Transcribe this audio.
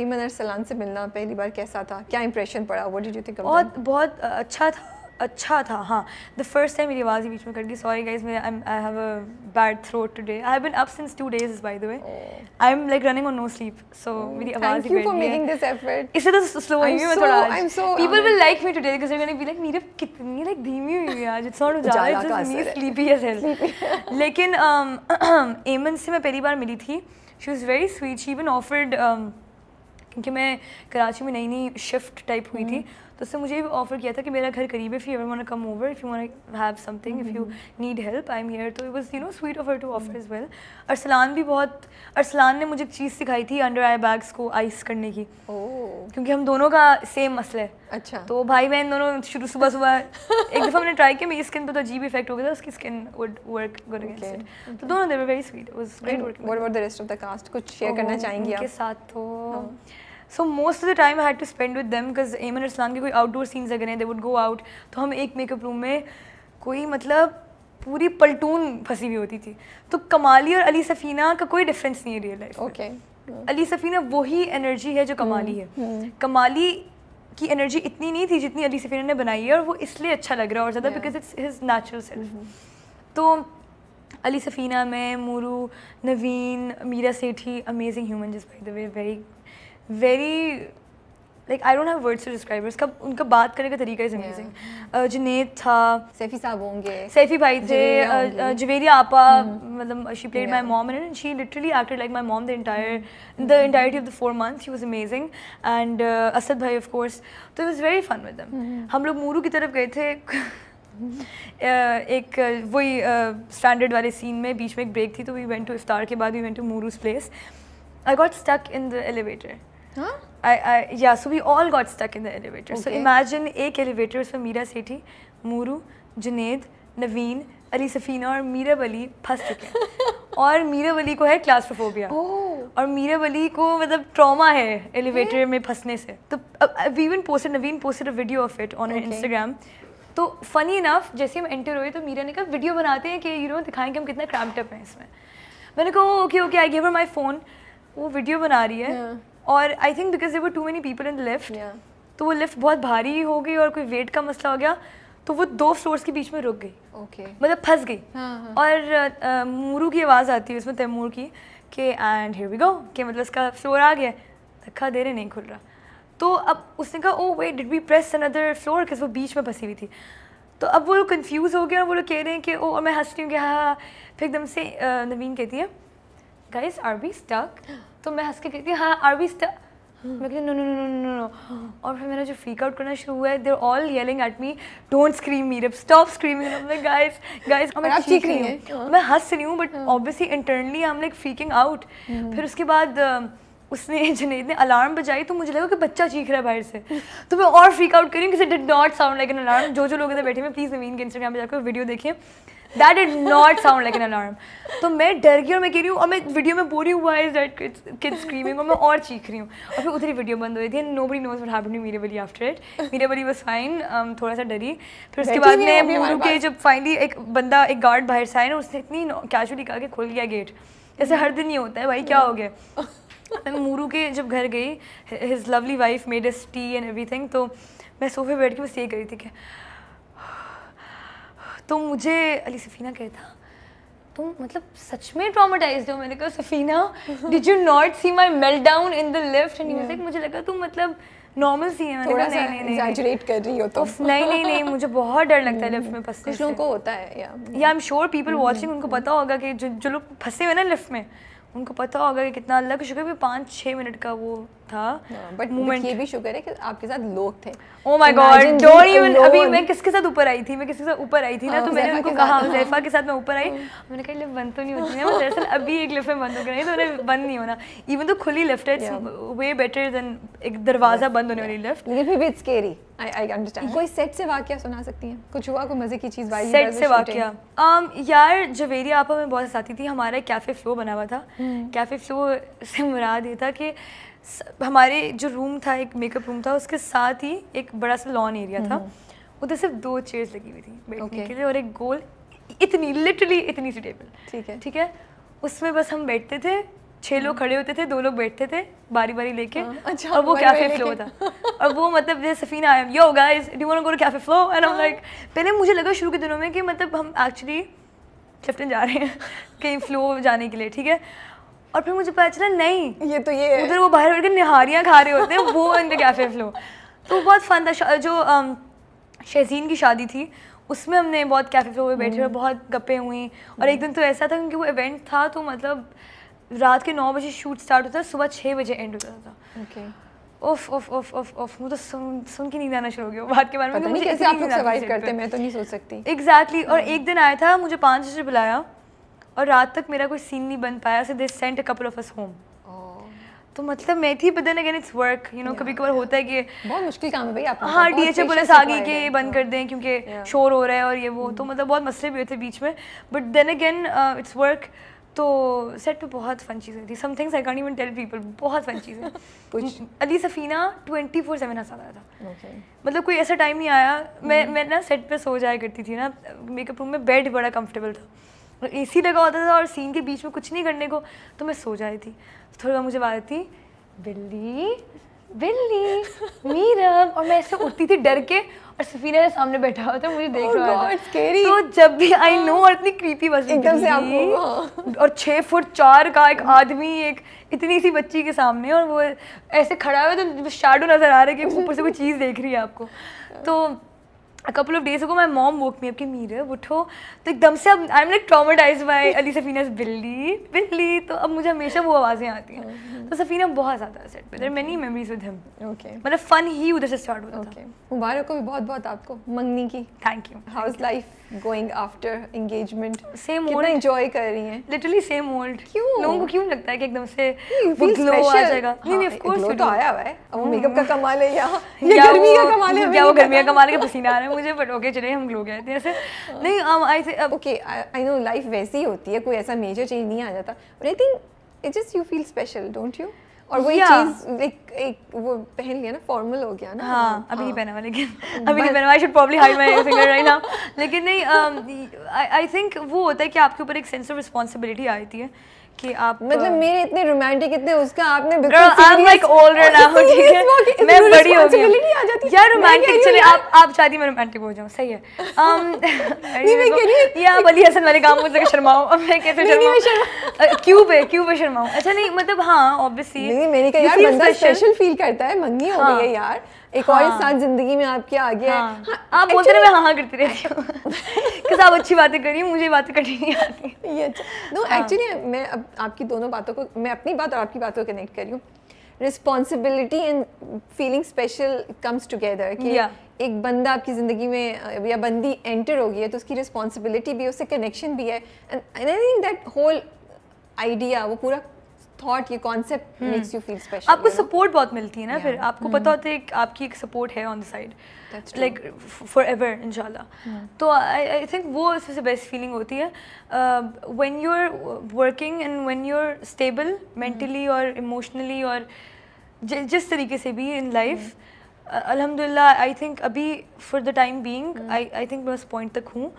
ईमन अरसलान से मिलना पहली बार कैसा था क्या इंप्रेशन पड़ा वो डिजिटी यू बहुत बहुत अच्छा था अच्छा था हाँ द फर्स्ट टाइम मेरी आवाज़ ही बीच में कट गई सॉरी oh. oh, गाइज तो मेरे I have a bad throat today I have been up since two days by the way I am like running on no sleep so मेरी आवाज ही for making this effort इसे तो slow हुई मैं थोड़ा I am so people will like me today because they gonna be like Nirav कितनी like धीमी हुई है आज इट्स नॉट जा it's just me sleepy as hello लेकिन एमन um, से मैं पहली बार मिली थी she was very sweet she even offered क्योंकि मैं कराची में नई नई शिफ्ट टाइप हुई थी हम्म। तो उससे मुझे भी ऑफर किया था कि मेरा घर करीब है if one come over if you one have something if you need help I am here तो was you know sweet offer to offer is well Arsalan भी बहुत अरसलान ने मुझे एक चीज़ सिखाई थी अंडर आई बैग्स को आइस करने की oh. क्योंकि हम दोनों का सेम मसला है अच्छा तो भाई बहन दोनों शुरू सुबह सुबह एक दफ़ा मैंने ट्राई किया मेरी स्किन पर तो अजीब इफेक्ट हो गया था उसकी skin would work good against तो दोनों they very sweet was great working what about the rest of the cast कुछ शेयर करना चाहेंगी आप के साथ तो हाँ। So most of the time had to spend with them because Aiman Islam के कोई आउटडोर सीन्स अगर हैं दे वुड गो आउट तो हम एक मेकअप रूम में कोई मतलब पूरी पलटून फंसी हुई होती थी तो कमाली और अली सफ़ीना का कोई डिफरेंस नहीं है real life okay Ali Safina वही एनर्जी है जो hmm. कमाली है hmm. कमाली की एनर्जी इतनी नहीं थी जितनी अली सफ़ीना ने बनाई है और वो इसलिए अच्छा लग रहा है और ज़्यादा because it's his natural self तो अली सफ़ीना में मोरू नवीन मीरा सेठी अमेजिंग ह्यूमन जिस by the way very very like I don't have words to describe उसका उनका बात करने का तरीका इज अमेजिंग जुनेद था सैफी साहब होंगे सैफी भाई थे जवेरिया आपा हम्म। मतलब she played my mom and she literally acted like my mom the entire the entirety of the four months she was amazing and Asad भाई ऑफ कोर्स तो it was very fun with them हम लोग मोरू की तरफ गए थे एक वही स्टैंडर्ड वाले सीन में बीच में एक ब्रेक थी तो वी वेंट टू इफ्तार के बाद we went to Mooroo's place I got stuck in the elevator Huh? हाँ? सो I, yeah, so we all got stuck in the elevator. Okay. So imagine ek elevator was for Ali Safina और मीरा बली फंस चुके हैं और मीरा बली को है क्लास्ट्रोफोबिया oh. और मीरा बली को मतलब ट्रॉमा है एलिवेटर hey. Hmm? में फंसने से तो we even posted Naveen posted a video of it on Instagram तो फनी इनफ जैसे हम एंटर हुए तो मीरा ने कहा वीडियो बनाते हैं कि यू नो दिखाएं कि हम कितना क्रैम्प्ट हैं इसमें मैंने कहा okay okay I give her my phone वो वीडियो बना रही है yeah. हाँ। और I think because there too many people in the lift तो वो लिफ्ट बहुत भारी हो गई और कोई वेट का मसला हो गया तो वो दो फ्लोर्स के बीच में रुक गई ओके okay. मतलब फंस गई हाँ, हाँ. और मुरू की आवाज़ आती है उसमें तैमूर की कि एंड हियर वी गो कि मतलब उसका फ्लोर आ गया धक्का दे रहे नहीं खुल रहा तो अब उसने कहा oh wait did we press another floor किस वो बीच में फंसी हुई थी तो अब वो लोग कन्फ्यूज़ हो गया और वो लोग कह रहे हैं कि ओ oh, और मैं हंस रही हूँ कि हाँ, हाँ, हाँ फिर एकदम से नवीन कहती है गाइस आर वी स्टक तो मैं हंस के कहती हूँ हाँ आर वी स्टक मैं कहती हूँ no no no no no और फिर मेरा जो फीक आउट करना शुरू हुआ है there all yelling at me don't scream me rip stop screaming मैं गाइस गाइस मैं चीख रही हूँ मैं हंस रही हूँ but obviously internally I am like freaking out फिर उसके बाद उसने जुनेद ने अलार्म बजाई तो मुझे लगा कि बच्चा चीख रहा है बाहर से तो मैं और फ्रीक आउट करी क्योंकि did not sound like an alarm जो जो लोग इधर बैठे हैं प्लीज़ नवीन के इंस्टाग्राम पर जाकर वीडियो देखें that did not sound like an alarm तो मैं डर गई और मैं कह रही हूँ और मैं वीडियो में बोरी हुआ इज दैट किड स्क्रीमिंग और मैं और चीख रही हूँ और फिर उधर वीडियो बंद हो रही थी nobody knows what happen मीरे बली आफ्टर इट मीरे बली वॉज फाइन थोड़ा सा डरी फिर उसके बाद में मोरू के जब फाइनली एक बंदा एक गार्ड बाहर से आया ना उसने इतनी कैजुअली कहा कि खुल गया गेट जैसे हर दिन ये होता है भाई क्या हो गया मैं मूरू के जब घर गई his lovely wife made us tea and thing तो मैं सोफे बैठ के बस ये करी थी कि तो मुझे अली सफ़ीना कहता तुम मतलब सच में ट्रॉमाटाइज हो मैंने कहा Safina did you not see my meltdown in the lift and music मुझे लगा तुम मतलब नॉर्मल सी है थोड़ा नहीं, नहीं नहीं। कर रही हो तो नहीं नहीं नहीं मुझे बहुत डर लगता है लिफ्ट में फंसने कुछ लोगों को होता है या I am sure people watching उनको hmm, पता होगा कि जो जो लोग फंसे हुए ना लिफ्ट में उनको पता होगा कि कितना अल्लाह का शुक्र भी पाँच छः मिनट का वो था बट हाँ, मूवमेंट ये भी शुक्र है कि आपके साथ लोग थे oh my god don't even अभी मैं किसके साथ ऊपर आई थी मैं किसके साथ ऊपर आई थी ना हाँ, तो मैंने उनको कहा जैफा के साथ मैं ऊपर आई हाँ। मैंने कहा लिफ्ट बंद तो नहीं होती ना दरअसल अभी एक लिफ्ट में बंद हो गई तो उन्हें बंद नहीं होना इवन तो खुली लिफ्ट है इट्स वे बेटर देन एक दरवाजा बंद होने वाली लिफ्ट लेकिन फिर भी it's scary I I understand कोई सेट से वाकया सुना सकती हैं कुछ हुआ कोई मज़े की चीज़ वाली सेट से वाकया um, यार जवेरी आपा में बहुत साथी थी हमारा कैफ़े फ्लो बना हुआ था कैफ़े hmm. फ्लो से मुराद ये था कि हमारे जो रूम था एक मेकअप रूम था उसके साथ ही एक बड़ा सा लॉन एरिया था हम्म। उधर सिर्फ दो चेयर्स लगी हुई थी बैठने okay. के लिए और एक गोल इतनी लिटरली इतनी सी टेबल ठीक है ठीक है उसमें बस हम बैठते थे छह लोग हम्म। खड़े होते थे दो लोग बैठते थे बारी बारी लेके हाँ, अच्छा और वो कैफे फ्लो था और वो मतलब जैसे Safina I am yo guys do want to go to cafe flow and I am like पहले मुझे लगा शुरू के दिनों में कि मतलब हम एक्चुअली क्लिफ्टन जा रहे हैं कहीं फ्लो जाने के लिए ठीक है और फिर मुझे पता चला नहीं ये तो ये है। उधर वो बाहर बैठ के निहारियाँ खा रहे होते हैं वो द कैफे फ्लो तो बहुत फन था जो शहजीन की शादी थी उसमें हमने बहुत कैफे फ्लो में बैठे और हम्म। बहुत गप्पे हुई और एक हम्म। दिन तो ऐसा था क्योंकि वो इवेंट था तो मतलब रात के नौ बजे शूट स्टार्ट होता था सुबह छः बजे एंड होता था ओके उफ उफ उफ उफ उफ मुझे तो सुन सुन के नींद आना शुरू हो गया बात के बारे में मुझे कैसे आप लोग सर्वाइव करते मैं तो नहीं सोच सकती एग्जैक्टली और हम्म। एक दिन आया था मुझे पाँच बजे बुलाया और रात तक मेरा कोई सीन नहीं बन पाया so they sent a couple of us home तो मतलब मैं थी पता again it's work you know कभी कभार होता है कि बहुत मुश्किल काम है भाई आपका हाँ डी एच ए पुलिस आ गई कि ये बंद तो। कर दें क्योंकि शोर हो रहा है और ये वो तो hmm. मतलब बहुत मसले भी हुए थे बीच में but then again it's work तो सेट पे बहुत फन चीज़ें थी some things I can even tell people बहुत फन चीज़ें Ali Safina twenty four seven हंसा रहा था मतलब कोई ऐसा टाइम नहीं आया मैं hmm. मैं ना सेट पे सो जाया करती थी ना मेकअप रूम में बेड बड़ा कंफर्टेबल था और ए सी लगा होता था और सीन के बीच में कुछ नहीं करने को तो मैं सो जा रही थी थोड़ा तो थोड़ी मुझे बात थी बिल्ली बिल्ली मीरम और मैं ऐसे उठती थी डर के और सफीना के सामने बैठा हुआ था मुझे देख oh रहा था तो जब भी आई नो हाँ। और इतनी क्रीपी बस एकदम से आपको हाँ। और छः फुट चार का एक आदमी एक इतनी सी बच्ची के सामने और वो ऐसे खड़ा हुआ तो शाडो नज़र आ रहा है कि ऊपर से कोई चीज़ देख रही है आपको तो a couple of days ago my mom woke me up कि मीरा उठो तो एकदम से अब I am like traumatize by Ali Safina's बिल्ली बिल्ली तो अब मुझे हमेशा वो आवाज़ें आती हैं हम्म। तो सफ़ीना बहुत ज़्यादा सेट पे there many memories with him okay मतलब फ़न ही उधर से स्टार्ट होता okay. था मुबारक को भी बहुत बहुत आपको मंगनी की thank you how is life going after engagement same old enjoy कर रही हैं लिटरली सेम ओल्ड क्यों लोगों को क्यों लगता है कि एकदम से वो ग्लो आ जाएगा हाँ, नहीं नहीं ऑफ कोर्स तो आया हुआ है अब वो मेकअप हम्म। का कमाल है या ये गर्मी का कमाल है क्या वो गर्मी का कमाल है पसीना आ रहा है मुझे पटोके चले हम लोग कहते हैं ऐसे हाँ। नहीं आई से ओके आई नो लाइफ वैसी होती है कोई ऐसा मेजर चेंज नहीं आ जाता but I think it just you feel special don't you और वही चीज लाइक एक वो पहन लिया ना फॉर्मल हो गया ना हाँ, हाँ। अभी नहीं पहना हुआ लेकिन अभी नहीं पहना I should probably hide my finger right now लेकिन नहीं आई um, थिंक वो होता है कि आपके ऊपर एक सेंस ऑफ रिस्पॉन्सिबिलिटी आती है कि आप मतलब मेरे इतने रोमांटिक इतने उसका आपने बिल्कुल I am like older now ठीक है मैं बड़ी हो गई आ जाती यार रोमांटिक चलिए आप आप शादी में रोमांटिक हो जाओ सही है um नहीं मैं कह रही हूं या वली हसन वाले काम मुझे शर्माओ मैं कैसे शर्माओ क्यों पे क्यों पे शर्माओ अच्छा नहीं मतलब हां ऑब्वियसली नहीं मेरी का यार बंदा स्पेशल फील करता है मंगी हो हाँ। गई है यार एक हाँ. और इंसान जिंदगी में आपके आगे हाँ. है हाँ, हाँ आप बोलते रहे मैं हाँ हाँ करती रहती हूँ क्योंकि आप अच्छी बातें करिए मुझे बातें करनी नहीं आती ये अच्छा नो एक्चुअली हाँ। मैं अब आपकी दोनों बातों को मैं अपनी बात और आपकी बात को कनेक्ट कर रही हूँ responsibility and feeling special comes together कि yeah. एक बंदा आपकी ज़िंदगी में या बंदी एंटर हो गई है तो उसकी रिस्पॉन्सिबिलिटी भी उससे कनेक्शन भी है and I think that whole idea वो पूरा थॉट ये concept makes you feel special आपको सपोर्ट बहुत मिलती है ना फिर आपको hmm. पता होता है आपकी एक सपोर्ट है on the side like forever इनशाला तो आई थिंक वो सबसे बेस्ट फीलिंग होती है when you are working and when you are stable mentally और इमोशनली और जिस तरीके से भी इन लाइफ अलहमदिल्ला आई थिंक अभी for the time being I I think मैं उस पॉइंट तक हूँ